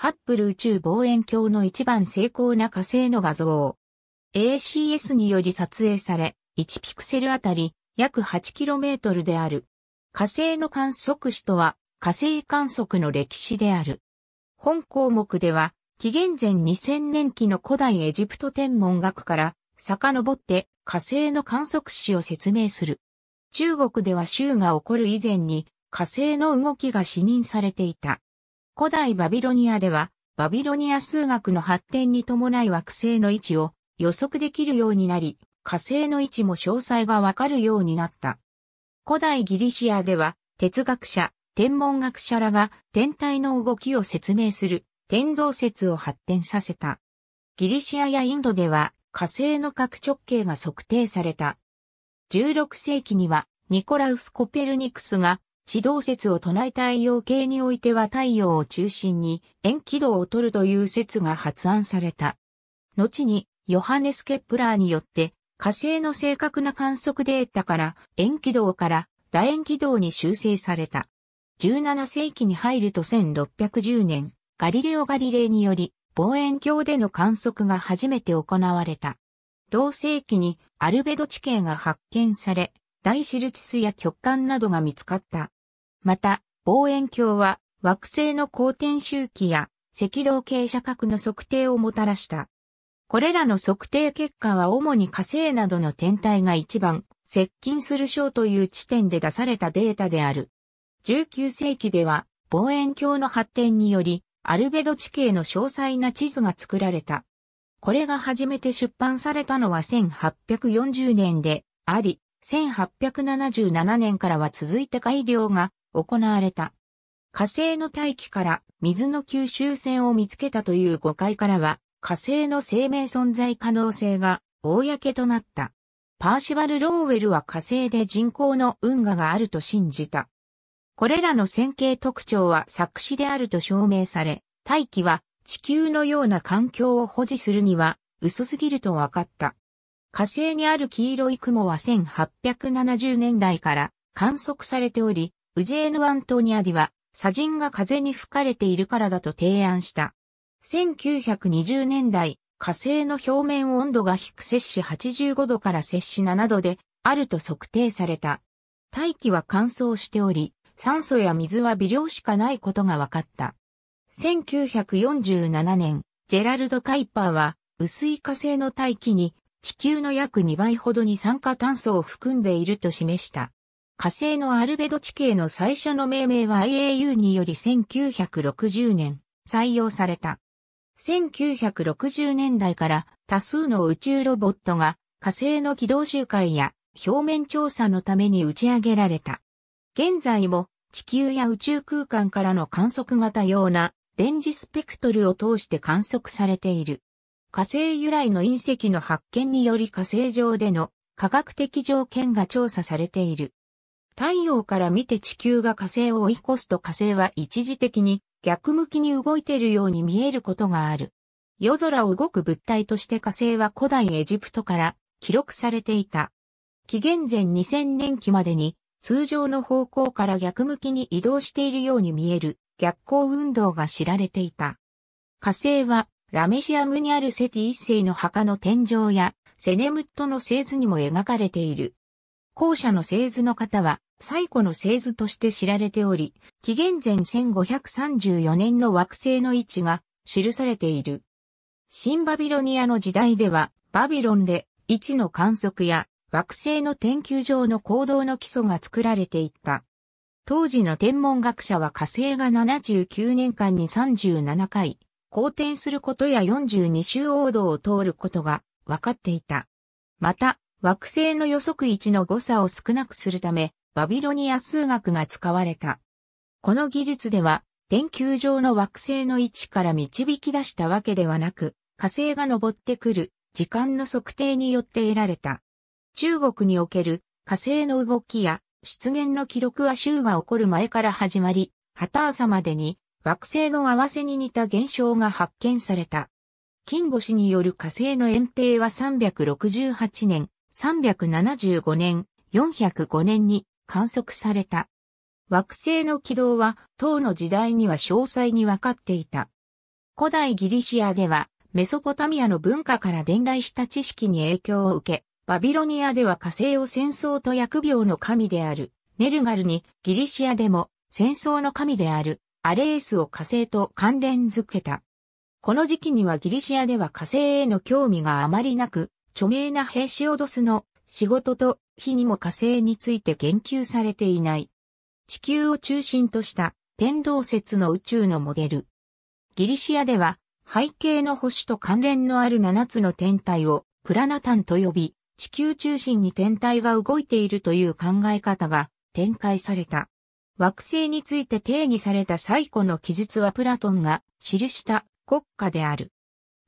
ハッブル宇宙望遠鏡の一番精巧な火星の画像。ACS により撮影され、1ピクセルあたり約 8km である。火星の観測史とは火星観測の歴史である。本項目では、紀元前2000年期の古代エジプト天文学から遡って火星の観測史を説明する。中国では州が起こる以前に火星の動きが視認されていた。古代バビロニアでは、バビロニア数学の発展に伴い惑星の位置を予測できるようになり、火星の位置も詳細がわかるようになった。古代ギリシアでは、哲学者、天文学者らが天体の動きを説明する天動説を発展させた。ギリシアやインドでは火星の角直径が測定された。16世紀にはニコラウス・コペルニクスが地動説を唱え太陽系においては太陽を中心に円軌道を取るという説が発案された。後にヨハネス・ケプラーによって火星の正確な観測データから円軌道から楕円軌道に修正された。17世紀に入ると1610年、ガリレオ・ガリレイにより望遠鏡での観測が初めて行われた。同世紀にアルベド地形が発見され、大シルチスや極寒などが見つかった。また、望遠鏡は惑星の公転周期や赤道傾斜角の測定をもたらした。これらの測定結果は主に火星などの天体が一番接近する章という地点で出されたデータである。19世紀では望遠鏡の発展によりアルベド地形の詳細な地図が作られた。これが初めて出版されたのは1840年であり、1877年からは続いて改良が行われた。火星の大気から水の吸収線を見つけたという誤解からは、火星の生命存在可能性が公となった。パーシバル・ローウェルは火星で人工の運河があると信じた。これらの線形特徴は作詞であると証明され、大気は地球のような環境を保持するには薄すぎると分かった。火星にある黄色い雲は1870年代から観測されており、ウジェーヌ・アントニアディは、砂人が風に吹かれているからだと提案した。1920年代、火星の表面温度が低く摂氏85度から摂氏7度であると測定された。大気は乾燥しており、酸素や水は微量しかないことが分かった。1947年、ジェラルド・カイパーは、薄い火星の大気に地球の約2倍ほどに酸化炭素を含んでいると示した。火星のアルベド地形の最初の命名は IAU により1960年採用された。1960年代から多数の宇宙ロボットが火星の軌道周回や表面調査のために打ち上げられた。現在も地球や宇宙空間からの観測が多様な電磁スペクトルを通して観測されている。火星由来の隕石の発見により火星上での科学的条件が調査されている。太陽から見て地球が火星を追い越すと火星は一時的に逆向きに動いているように見えることがある。夜空を動く物体として火星は古代エジプトから記録されていた。紀元前2000年期までに通常の方向から逆向きに移動しているように見える逆行運動が知られていた。火星はラメシアムにあるセティ一世の墓の天井や、セネムットの製図にも描かれている。後者の製図の方は、最古の製図として知られており、紀元前1534年の惑星の位置が記されている。新バビロニアの時代では、バビロンで位置の観測や惑星の研究上の行動の基礎が作られていった。当時の天文学者は火星が79年間に37回、好転することや42周王道を通ることが分かっていた。また、惑星の予測位置の誤差を少なくするため、バビロニア数学が使われた。この技術では、天球上の惑星の位置から導き出したわけではなく、火星が昇ってくる時間の測定によって得られた。中国における火星の動きや出現の記録は週が起こる前から始まり、旗朝までに惑星の合わせに似た現象が発見された。金星による火星の遠平は368年、375年、405年に観測された。惑星の軌道は、当の時代には詳細に分かっていた。古代ギリシアでは、メソポタミアの文化から伝来した知識に影響を受け、バビロニアでは火星を戦争と疫病の神である、ネルガルに、ギリシアでも戦争の神である、アレースを火星と関連づけた。この時期にはギリシアでは火星への興味があまりなく、著名なヘシオドスの仕事と日にも火星について言及されていない。地球を中心とした天動説の宇宙のモデル。ギリシアでは背景の星と関連のある7つの天体をプラナタンと呼び、地球中心に天体が動いているという考え方が展開された。惑星について定義された最古の記述はプラトンが記した国家である。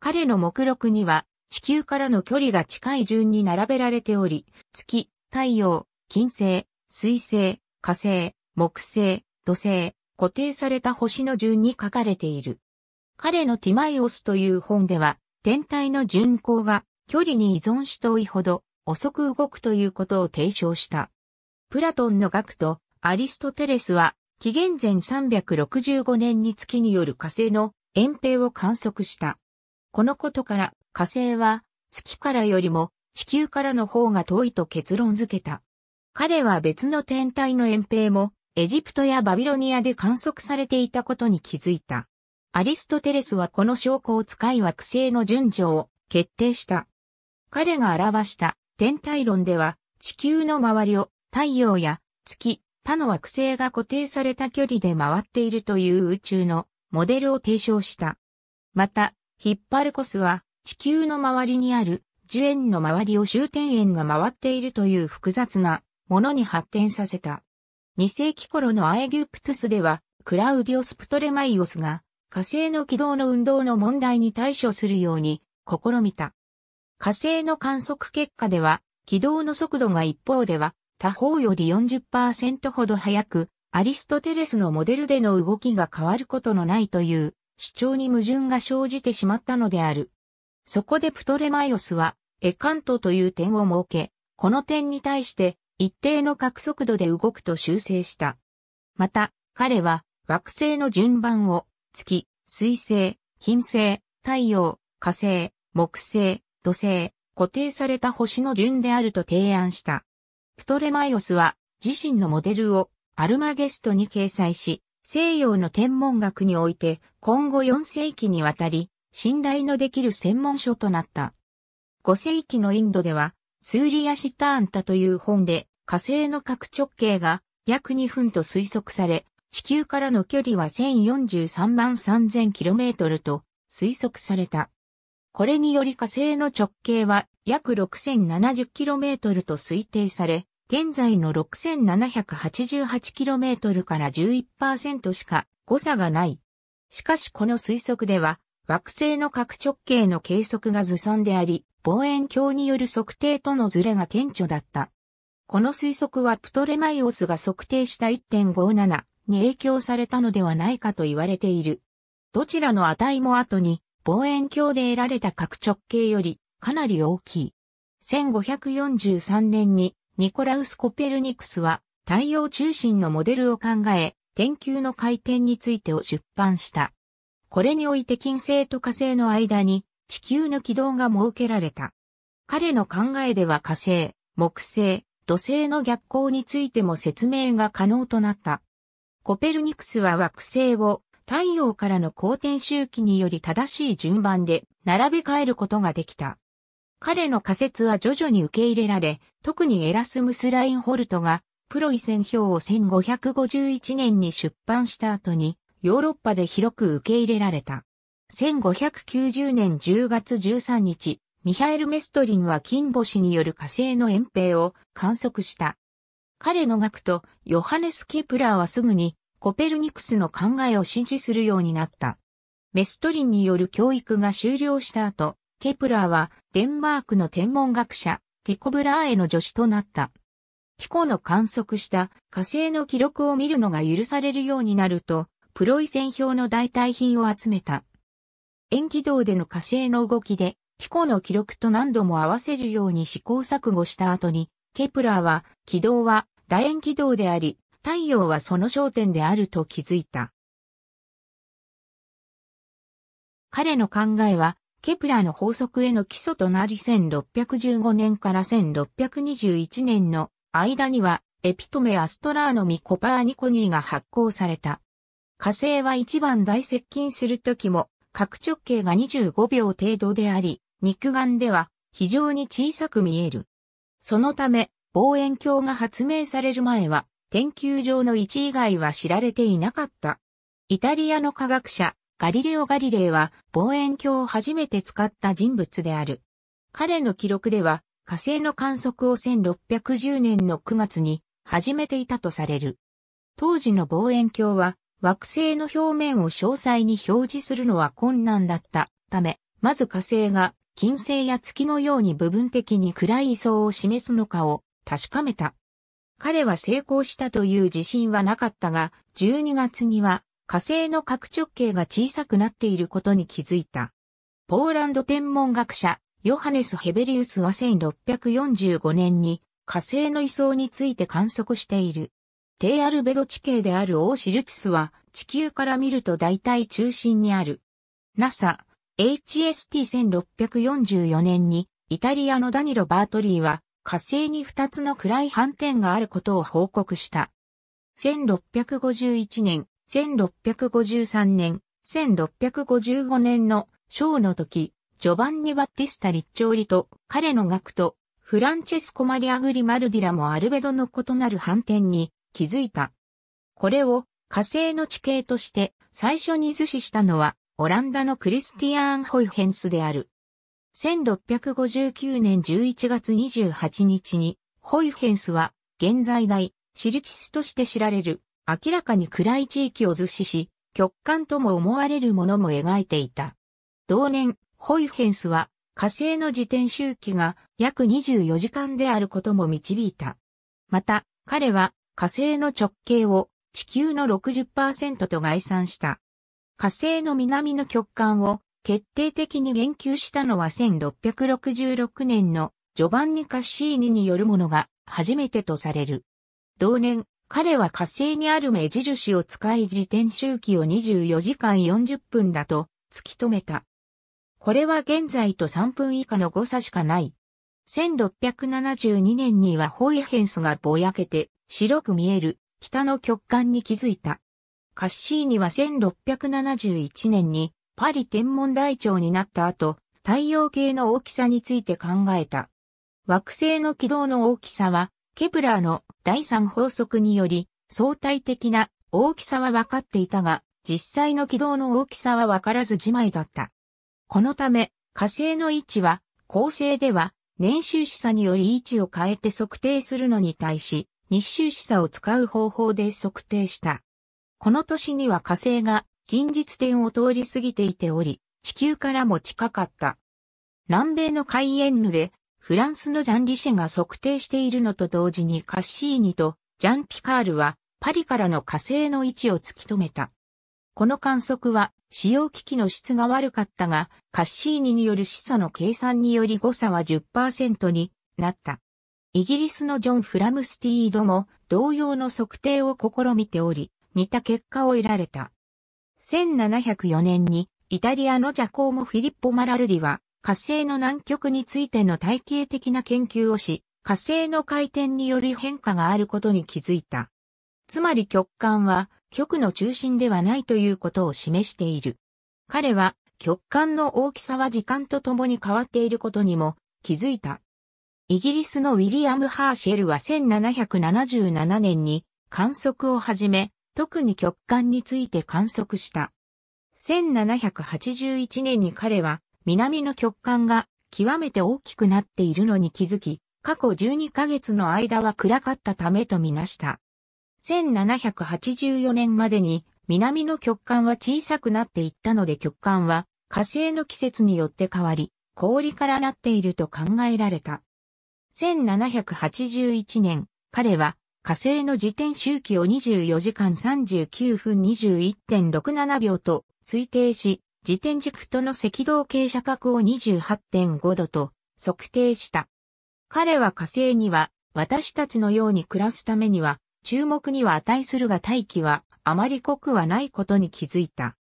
彼の目録には地球からの距離が近い順に並べられており、月、太陽、金星、水星、火星、木星、土星、固定された星の順に書かれている。彼のティマイオスという本では、天体の巡行が距離に依存し遠いほど遅く動くということを提唱した。プラトンの学とアリストテレスは、紀元前365年に月による火星の遠平を観測した。このことから火星は月からよりも地球からの方が遠いと結論付けた。彼は別の天体の遠平もエジプトやバビロニアで観測されていたことに気づいた。アリストテレスはこの証拠を使い惑星の順序を決定した。彼が表した天体論では地球の周りを太陽や月、他の惑星が固定された距離で回っているという宇宙のモデルを提唱した。また、ヒッパルコスは地球の周りにある樹円の周りを終点円が回っているという複雑なものに発展させた。2世紀頃のアエギュプトゥスでは、クラウディオス・プトレマイオスが火星の軌道の運動の問題に対処するように試みた。火星の観測結果では、軌道の速度が一方では他方より40%ほど早く、アリストテレスのモデルでの動きが変わることのないという主張に矛盾が生じてしまったのである。そこでプトレマイオスは、エカントという点を設け、この点に対して一定の角速度で動くと修正した。また、彼は惑星の順番を月、水星、金星、太陽、火星、木星、土星、固定された星の順であると提案した。プトレマイオスは自身のモデルをアルマゲストに掲載し、西洋の天文学において今後4世紀にわたり信頼のできる専門書となった。5世紀のインドでは、スーリアシターンタという本で火星の角直径が約2分と推測され、地球からの距離は1043万 3000km と推測された。これにより火星の直径は約 6070km と推定され、現在の 6788km から11%しか誤差がない。しかしこの推測では、惑星の角直径の計測がずさんであり、望遠鏡による測定とのズレが顕著だった。この推測はプトレマイオスが測定した1.57に影響されたのではないかと言われている。どちらの値も後に望遠鏡で得られた角直径よりかなり大きい。1543年にニコラウス・コペルニクスは太陽中心のモデルを考え、天球の回転についてを出版した。これにおいて金星と火星の間に地球の軌道が設けられた。彼の考えでは火星、木星、土星の逆行についても説明が可能となった。コペルニクスは惑星を太陽からの公転周期により正しい順番で並べ替えることができた。彼の仮説は徐々に受け入れられ、特にエラスムス・ラインホルトが、プロイセン表を1551年に出版した後に、ヨーロッパで広く受け入れられた。1590年10月13日、ミハエル・メストリンは金星による火星の遠平を観測した。彼の学とヨハネス・ケプラーはすぐにコペルニクスの考えを支持するようになった。メストリンによる教育が終了した後、ケプラーはデンマークの天文学者、ティコブラーへの助手となった。ティコの観測した火星の記録を見るのが許されるようになると、プロイセン表の代替品を集めた。遠軌道での火星の動きで、ティコの記録と何度も合わせるように試行錯誤した後に、ケプラーは軌道は楕円軌道であり、太陽はその焦点であると気づいた。彼の考えはケプラーの法則への基礎となり1615年から1621年の間にはエピトメ・アストラーノミ・コパーニコニーが発行された。火星は一番大接近するときも、角直径が25秒程度であり、肉眼では非常に小さく見える。そのため、望遠鏡が発明される前は、研究上の位置以外は知られていなかった。イタリアの科学者、ガリレオ・ガリレイは望遠鏡を初めて使った人物である。彼の記録では火星の観測を1610年の9月に始めていたとされる。当時の望遠鏡は惑星の表面を詳細に表示するのは困難だったため、まず火星が金星や月のように部分的に暗い位相を示すのかを確かめた。彼は成功したという自信はなかったが、12月には火星の角直径が小さくなっていることに気づいた。ポーランド天文学者、ヨハネス・ヘベリウスは1645年に火星の位相について観測している。低アルベド地形であるオーシルチスは地球から見ると大体中心にある。NASA HST1644 年にイタリアのダニロ・バートリーは火星に2つの暗い斑点があることを報告した。1651年、1653年、1655年の章の時、ジョバンニ・バッティスタ・リッチョーリと彼の学徒、フランチェスコ・マリアグリ・マルディラもアルベドの異なる反転に気づいた。これを火星の地形として最初に図示したのはオランダのクリスティアーン・ホイヘンスである。1659年11月28日にホイヘンスは現在大、シルチスとして知られる明らかに暗い地域を図示し、極寒とも思われるものも描いていた。同年、ホイフェンスは火星の自転周期が約24時間であることも導いた。また、彼は火星の直径を地球の60%と概算した。火星の南の極寒を決定的に言及したのは1666年のジョバンニ・カッシーニによるものが初めてとされる。同年、彼は火星にある目印を使い自転周期を24時間40分だと突き止めた。これは現在と3分以下の誤差しかない。1672年にはホイヘンスがぼやけて白く見える北の極寒に気づいた。カッシーニは1671年にパリ天文台長になった後、太陽系の大きさについて考えた。惑星の軌道の大きさはケプラーの第三法則により、相対的な大きさは分かっていたが、実際の軌道の大きさは分からずじまいだった。このため、火星の位置は、恒星では、年収視差により位置を変えて測定するのに対し、日収視差を使う方法で測定した。この年には火星が近日点を通り過ぎていており、地球からも近かった。南米の海エンヌでフランスのジャン・リシェが測定しているのと同時にカッシーニとジャン・ピカールはパリからの火星の位置を突き止めた。この観測は使用機器の質が悪かったが、カッシーニによる示唆の計算により誤差は10%になった。イギリスのジョン・フラムスティードも同様の測定を試みており、似た結果を得られた。1704年にイタリアのジャコーモ・フィリッポ・マラルディは火星の南極についての体系的な研究をし、火星の回転により変化があることに気づいた。つまり極寒は極の中心ではないということを示している。彼は極寒の大きさは時間とともに変わっていることにも気づいた。イギリスのウィリアム・ハーシェルは1777年に観測を始め、特に極寒について観測した。1781年に彼は南の極寒が極めて大きくなっているのに気づき、過去12ヶ月の間は暗かったためとみなした。1784年までに南の極寒は小さくなっていったので極寒は火星の季節によって変わり、氷からなっていると考えられた。1781年、彼は火星の自転周期を24時間39分21.67秒と推定し、自転軸との赤道傾斜角を28.5度と測定した。彼は火星には私たちのように暮らすためには注目には値するが大気はあまり濃くはないことに気づいた。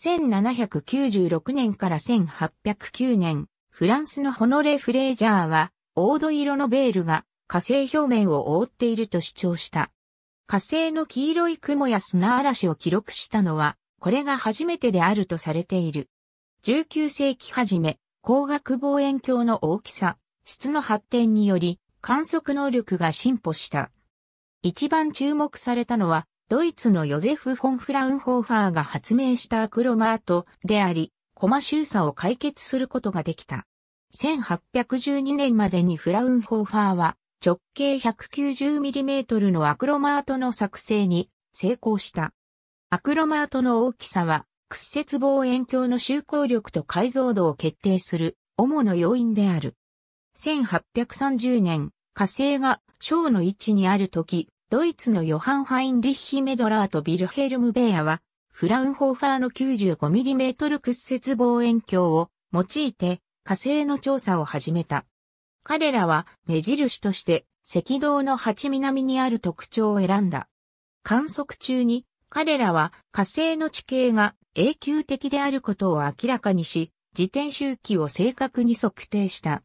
1796年から1809年、フランスのホノレ・フレージャーは、黄土色のベールが火星表面を覆っていると主張した。火星の黄色い雲や砂嵐を記録したのは、これが初めてであるとされている。19世紀初め、光学望遠鏡の大きさ、質の発展により観測能力が進歩した。一番注目されたのは、ドイツのヨゼフ・フォン・フラウンホーファーが発明したアクロマートであり、コマ周差を解決することができた。1812年までにフラウンホーファーは直径 190mm のアクロマートの作成に成功した。アクロマートの大きさは、屈折望遠鏡の周航力と解像度を決定する主な要因である。1830年、火星が小の位置にある時、ドイツのヨハン・ハインリッヒ・メドラーとビルヘルム・ベアは、フラウンホーファーの 95mm 屈折望遠鏡を用いて火星の調査を始めた。彼らは目印として赤道の8南にある特徴を選んだ。観測中に彼らは火星の地形が永久的であることを明らかにし、自転周期を正確に測定した。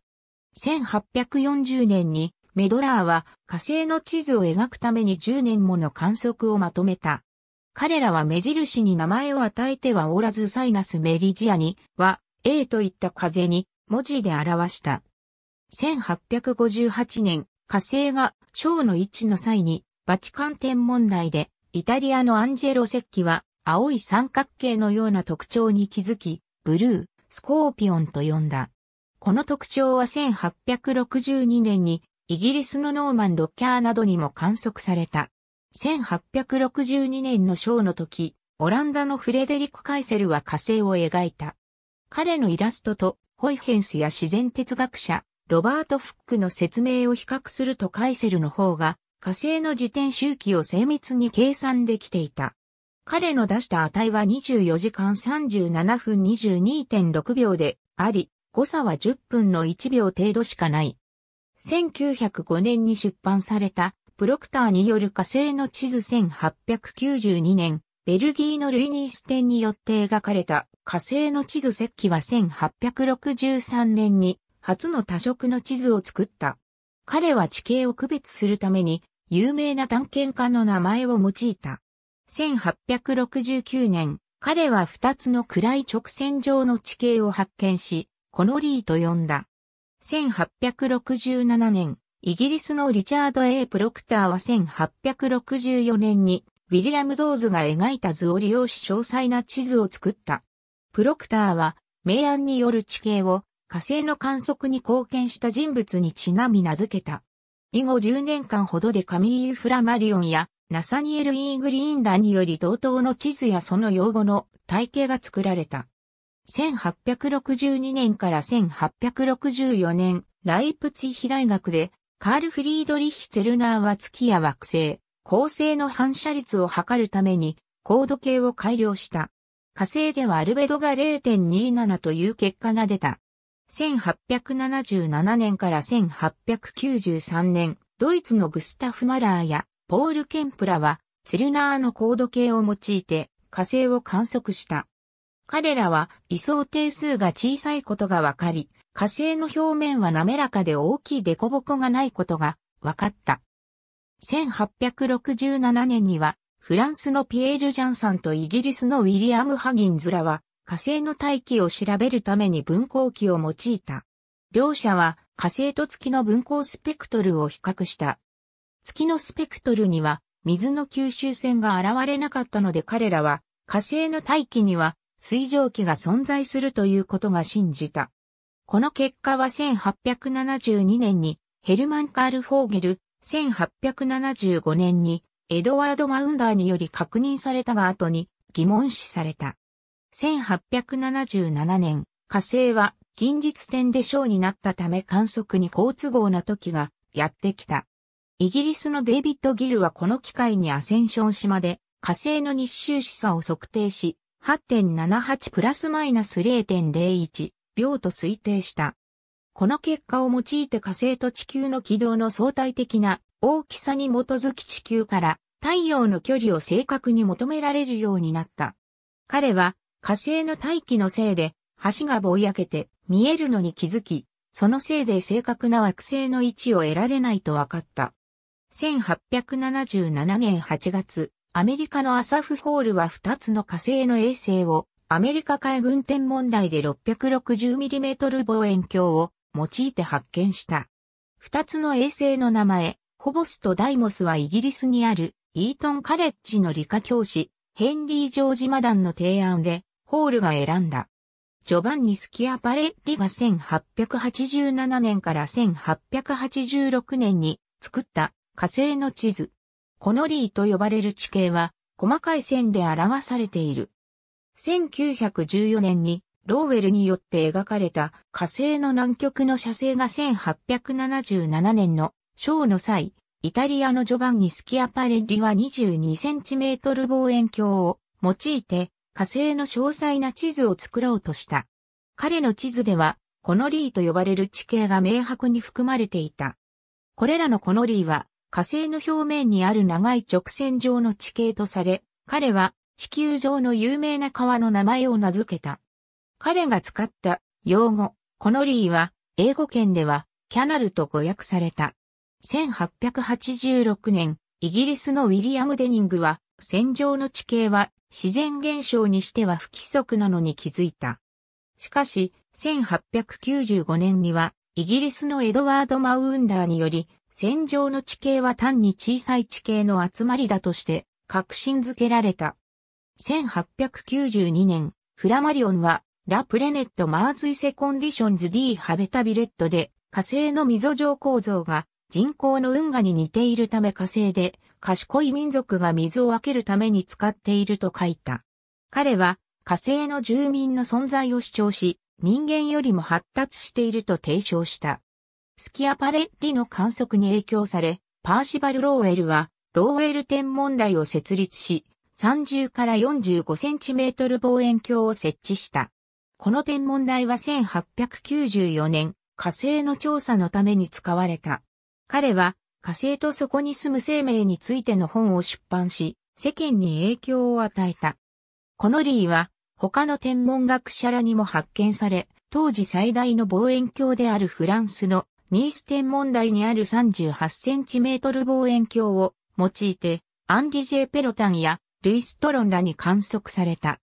1840年にメドラーは火星の地図を描くために10年もの観測をまとめた。彼らは目印に名前を与えてはおらずサイナスメリジアには A といった風に文字で表した。1858年、火星が小の位置の際にバチカン天文台でイタリアのアンジェロ石器は、青い三角形のような特徴に気づき、ブルー、スコーピオンと呼んだ。この特徴は1862年にイギリスのノーマン・ロッキャーなどにも観測された。1862年のショーの時、オランダのフレデリック・カイセルは火星を描いた。彼のイラストとホイヘンスや自然哲学者、ロバート・フックの説明を比較するとカイセルの方が火星の自転周期を精密に計算できていた。彼の出した値は24時間37分22.6秒であり、誤差は10分の1秒程度しかない。1905年に出版された、プロクターによる火星の地図1892年、ベルギーのルイニース展によって描かれた火星の地図石器は1863年に初の多色の地図を作った。彼は地形を区別するために、有名な探検家の名前を用いた。1869年、彼は二つの暗い直線上の地形を発見し、コノリーと呼んだ。1867年、イギリスのリチャード・ A・ プロクターは1864年に、ウィリアム・ドーズが描いた図を利用し詳細な地図を作った。プロクターは、明暗による地形を火星の観測に貢献した人物にちなみ名付けた。以後10年間ほどでカミーユ・フラマリオンやナサニエル・イーグリーンらにより同等の地図やその用語の体系が作られた。1862年から1864年、ライプツィヒ大学で、カール・フリードリヒ・ツェルナーは月や惑星、恒星の反射率を測るために、高度計を改良した。火星ではアルベドが0.27という結果が出た。1877年から1893年、ドイツのグスタフ・マラーやポール・ケンプラは、ツルナーの高度計を用いて火星を観測した。彼らは位相定数が小さいことが分かり、火星の表面は滑らかで大きい凸凹がないことが分かった。1867年には、フランスのピエール・ジャンさんとイギリスのウィリアム・ハギンズらは、火星の大気を調べるために分光器を用いた。両者は火星と月の分光スペクトルを比較した。月のスペクトルには水の吸収線が現れなかったので彼らは火星の大気には水蒸気が存在するということが信じた。この結果は1872年にヘルマン・カール・フォーゲル、1875年にエドワード・マウンダーにより確認されたが後に疑問視された。1877年、火星は近日点で小になったため観測に好都合な時がやってきた。イギリスのデイビッド・ギルはこの機会にアセンション島で火星の日周視差を測定し、8.78プラスマイナス0.01秒と推定した。この結果を用いて火星と地球の軌道の相対的な大きさに基づき地球から太陽の距離を正確に求められるようになった。彼は火星の大気のせいで、橋がぼやけて見えるのに気づき、そのせいで正確な惑星の位置を得られないと分かった。1877年8月、アメリカのアサフホールは2つの火星の衛星をアメリカ海軍天文台で 660mm 望遠鏡を用いて発見した。2つの衛星の名前、ホボスとダイモスはイギリスにあるイートンカレッジの理科教師、ヘンリー・ジョージ・マダンの提案でホールが選んだ。ジョバンニ・スキアパレッリが1887年から1886年に作った火星の地図。コノリーと呼ばれる地形は細かい線で表されている。1914年にローウェルによって描かれた火星の南極の写生が1877年のショーの際、イタリアのジョバンニ・スキアパレッリは22センチメートル望遠鏡を用いて火星の詳細な地図を作ろうとした。彼の地図では、コノリーと呼ばれる地形が明白に含まれていた。これらのコノリーは、火星の表面にある長い直線上の地形とされ、彼は地球上の有名な川の名前を名付けた。彼が使った用語、コノリーは、英語圏では、キャナルと誤訳された。1886年、イギリスのウィリアム・デニングは、戦場の地形は自然現象にしては不規則なのに気づいた。しかし、1895年には、イギリスのエドワード・マウンダーにより、戦場の地形は単に小さい地形の集まりだとして、確信づけられた。1892年、フラマリオンは、ラプレネット・マーズ・イセ・コンディションズ・ディ・ハベタビレットで、火星の溝状構造が人工の運河に似ているため火星で賢い民族が水を分けるために使っていると書いた。彼は火星の住民の存在を主張し、人間よりも発達していると提唱した。スキアパレッリの観測に影響され、パーシバル・ローエルは、ローエル天文台を設立し、30から45センチメートル望遠鏡を設置した。この天文台は1894年、火星の調査のために使われた。彼は火星とそこに住む生命についての本を出版し、世間に影響を与えた。このリーは、他の天文学者らにも発見され、当時最大の望遠鏡であるフランスのニース天文台にある3 8センチメートル望遠鏡を用いて、アンディ・ジェ・ペロタンやルイス・トロンらに観測された。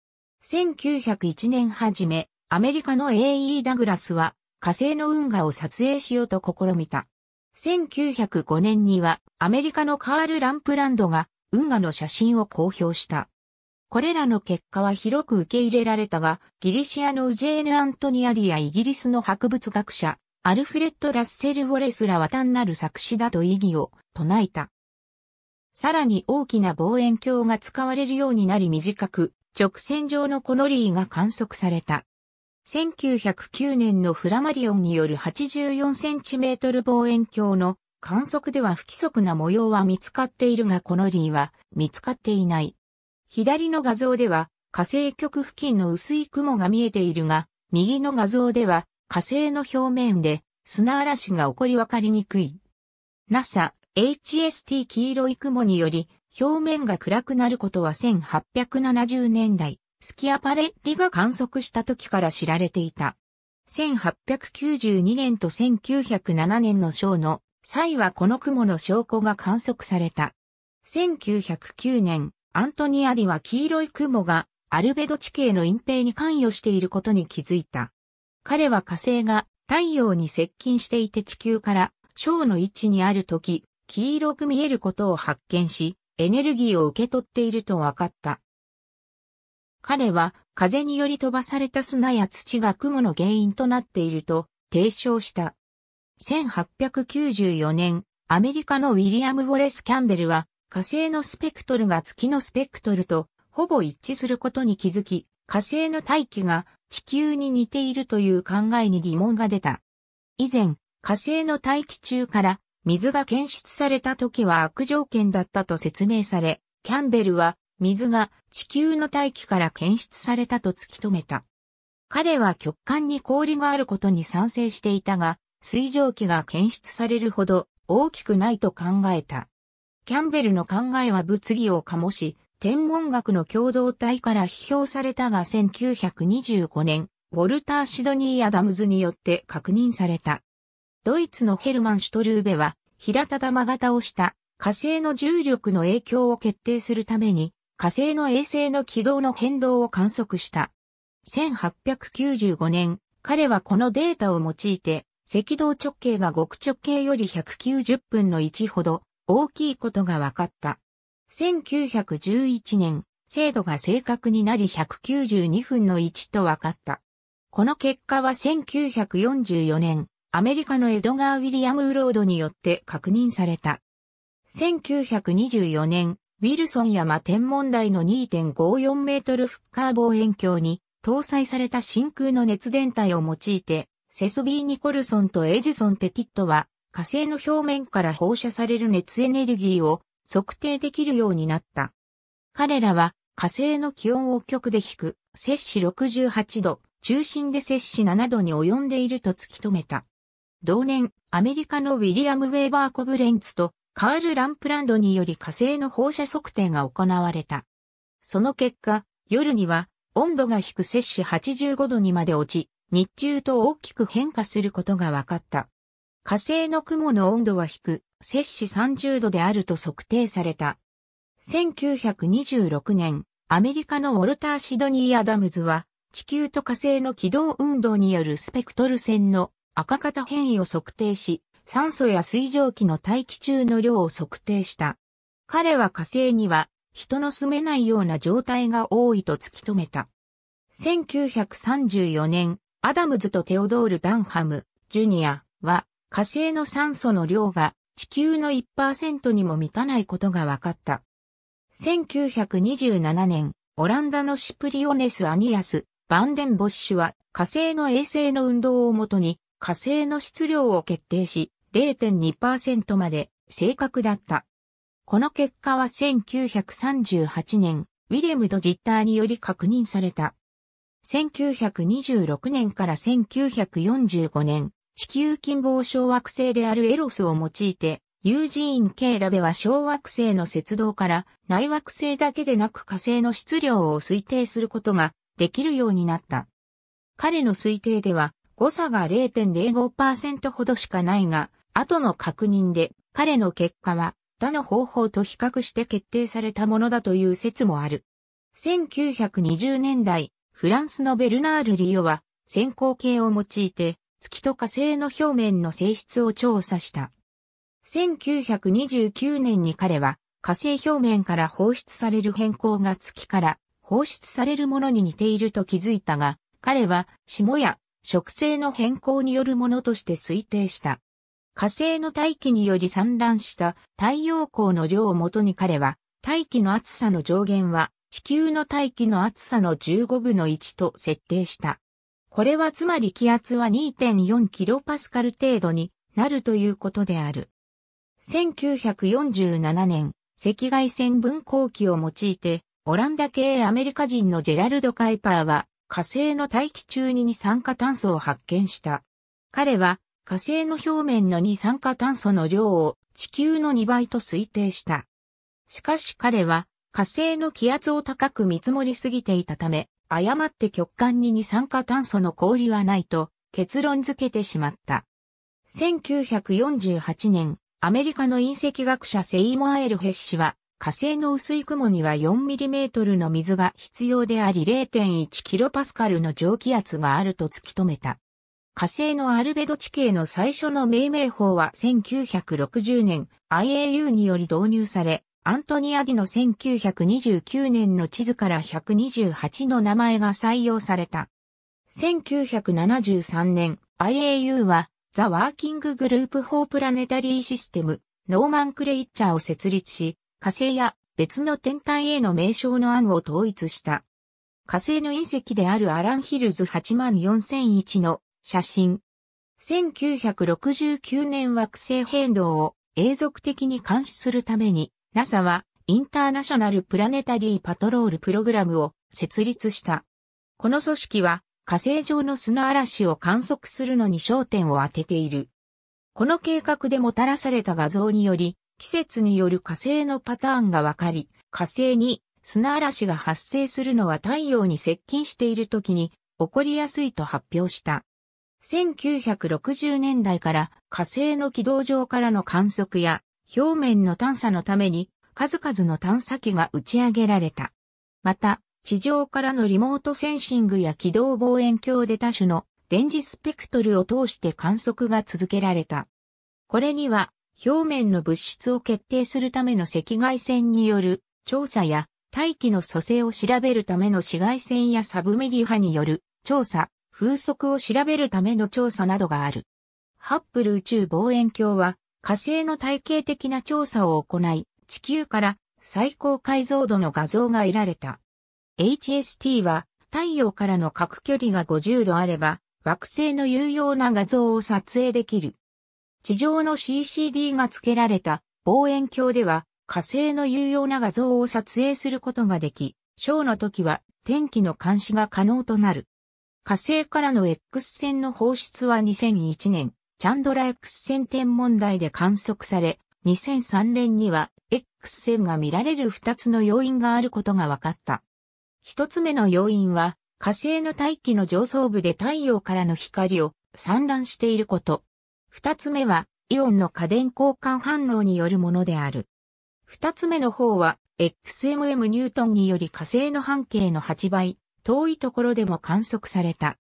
1901年初め、アメリカの A.E. ダグラスは火星の運河を撮影しようと試みた。1905年にはアメリカのカール・ランプランドが運河の写真を公表した。これらの結果は広く受け入れられたが、ギリシアのウジェーヌ・アントニアリやイギリスの博物学者、アルフレッド・ラッセル・ウォレスらは単なる作詞だと意義を唱えた。さらに大きな望遠鏡が使われるようになり短く、直線上のコノリーが観測された。1909年のフラマリオンによる 84cm 望遠鏡の観測では不規則な模様は見つかっているがこのリーは見つかっていない。左の画像では火星極付近の薄い雲が見えているが、右の画像では火星の表面で砂嵐が起こりわかりにくい。NASA HST 黄色い雲により表面が暗くなることは1870年代、スキアパレッリが観測した時から知られていた。1892年と1907年の章の際はこの雲の証拠が観測された。1909年、アントニアィは黄色い雲がアルベド地形の隠蔽に関与していることに気づいた。彼は火星が太陽に接近していて地球から章の位置にある時、黄色く見えることを発見し、エネルギーを受け取っていると分かった。彼は風により飛ばされた砂や土が雲の原因となっていると提唱した。1894年、アメリカのウィリアム・ウォレス・キャンベルは火星のスペクトルが月のスペクトルとほぼ一致することに気づき、火星の大気が地球に似ているという考えに疑問が出た。以前、火星の大気中から水が検出された時は悪条件だったと説明され、キャンベルは水が地球の大気から検出されたと突き止めた。彼は極寒に氷があることに賛成していたが、水蒸気が検出されるほど大きくないと考えた。キャンベルの考えは物議を醸し、天文学の共同体から批評されたが1925年、ウォルター・シドニー・アダムズによって確認された。ドイツのヘルマン・シュトルーベは、平た玉型をした火星の重力の影響を決定するために、火星の衛星の軌道の変動を観測した。1895年、彼はこのデータを用いて、赤道直径が極直径より190分の1ほど大きいことが分かった。1911年、精度が正確になり192分の1と分かった。この結果は1944年、アメリカのエドガー・ウィリアム・ウロードによって確認された。1924年、ウィルソン山天文台の2.54メートルフッカー望遠鏡に搭載された真空の熱電体を用いて、セスビー・ニコルソンとエジソン・ペティットは火星の表面から放射される熱エネルギーを測定できるようになった。彼らは火星の気温を極で低く、摂氏68度、中心で摂氏7度に及んでいると突き止めた。同年、アメリカのウィリアム・ウェーバー・コブレンツとカール・ランプランドにより火星の放射測定が行われた。その結果、夜には温度が低く摂氏85度にまで落ち、日中と大きく変化することが分かった。火星の雲の温度は低、く摂氏30度であると測定された。1926年、アメリカのウォルター・シドニー・アダムズは、地球と火星の軌道運動によるスペクトル線の赤型変異を測定し、酸素や水蒸気の大気中の量を測定した。彼は火星には人の住めないような状態が多いと突き止めた。1934年、アダムズとテオドール・ダンハム、ジュニアは火星の酸素の量が地球の1%にも満たないことが分かった。1927年、オランダのシプリオネス・アニアス、バンデンボッシュは火星の衛星の運動をもとに火星の質量を決定し、0.2%まで正確だった。この結果は1938年、ウィレム・ド・ジッターにより確認された。1926年から1945年、地球近傍小惑星であるエロスを用いて、ユージーン・ケーラベは小惑星の雪道から内惑星だけでなく火星の質量を推定することができるようになった。彼の推定では誤差が0.05%ほどしかないが、後の確認で彼の結果は他の方法と比較して決定されたものだという説もある。1920年代、フランスのベルナール・リオは先行形を用いて月と火星の表面の性質を調査した。1929年に彼は火星表面から放出される変更が月から放出されるものに似ていると気づいたが、彼は霜や植生の変更によるものとして推定した。火星の大気により散乱した太陽光の量をもとに彼は、大気の厚さの上限は地球の大気の厚さの15分の1と設定した。これはつまり気圧は2.4キロパスカル程度になるということである。1947年、赤外線分光器を用いて、オランダ系アメリカ人のジェラルド・カイパーは火星の大気中に二酸化炭素を発見した。彼は火星の表面の二酸化炭素の量を地球の2倍と推定した。しかし彼は火星の気圧を高く見積もりすぎていたため、誤って極寒に二酸化炭素の氷はないと結論付けてしまった。1948年、アメリカの隕石学者セイモアエル・ヘッシは、火星の薄い雲には 4mm の水が必要であり 0.1kPa の蒸気圧があると突き止めた。火星のアルベド地形の最初の命名法は1960年 IAU により導入され、アントニアディの1929年の地図から128の名前が採用された。1973年 IAU はザ・ワーキンググループ・フォー・プラネタリー・システム、ノーマンクレイッチャーを設立し、火星や別の天体への名称の案を統一した。火星の隕石であるアランヒルズ84001の写真。1969年惑星変動を永続的に監視するために NASA はインターナショナルプラネタリーパトロールプログラムを設立した。この組織は火星上の砂嵐を観測するのに焦点を当てている。この計画でもたらされた画像により、季節による火星のパターンがわかり、火星に砂嵐が発生するのは太陽に接近している時に起こりやすいと発表した。1960年代から火星の軌道上からの観測や表面の探査のために数々の探査機が打ち上げられた。また、地上からのリモートセンシングや軌道望遠鏡で多種の電磁スペクトルを通して観測が続けられた。これには表面の物質を決定するための赤外線による調査や大気の蘇生を調べるための紫外線やサブメディ波による調査、風速を調べるための調査などがある。ハッブル宇宙望遠鏡は火星の体系的な調査を行い、地球から最高解像度の画像が得られた。HST は太陽からの角距離が50度あれば惑星の有用な画像を撮影できる。地上の CCD が付けられた望遠鏡では火星の有用な画像を撮影することができ、ショーの時は天気の監視が可能となる。火星からの X 線の放出は2001年、チャンドラ X 線天文台で観測され、2003年には X 線が見られる2つの要因があることが分かった。1つ目の要因は、火星の大気の上層部で太陽からの光を散乱していること。2つ目は、イオンの家電交換反応によるものである。2つ目の方は、XMM ニュートンにより火星の半径の8倍、遠いところでも観測された。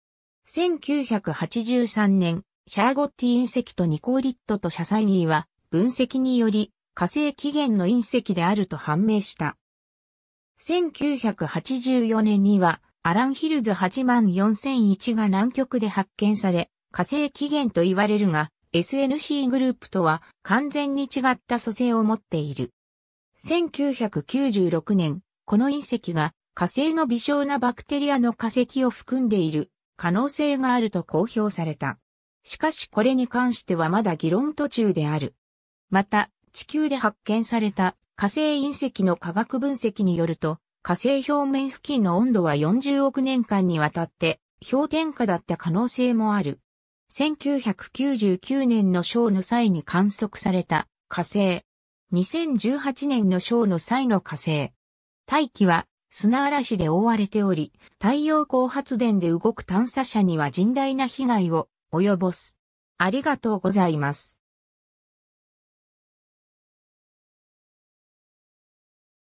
1983年、シャーゴッティ隕石とニコーリットとシャサイニーは分析により火星起源の隕石であると判明した。1984年にはアランヒルズ84001が南極で発見され、火星起源と言われるが、SNC グループとは完全に違った組成を持っている。1996年、この隕石が火星の微小なバクテリアの化石を含んでいる可能性があると公表された。しかしこれに関してはまだ議論途中である。また、地球で発見された火星隕石の化学分析によると、火星表面付近の温度は40億年間にわたって氷点下だった可能性もある。1999年の章の際に観測された火星。2018年の章の際の火星。大気は砂嵐で覆われており、太陽光発電で動く探査車には甚大な被害を及ぼす。ありがとうございます。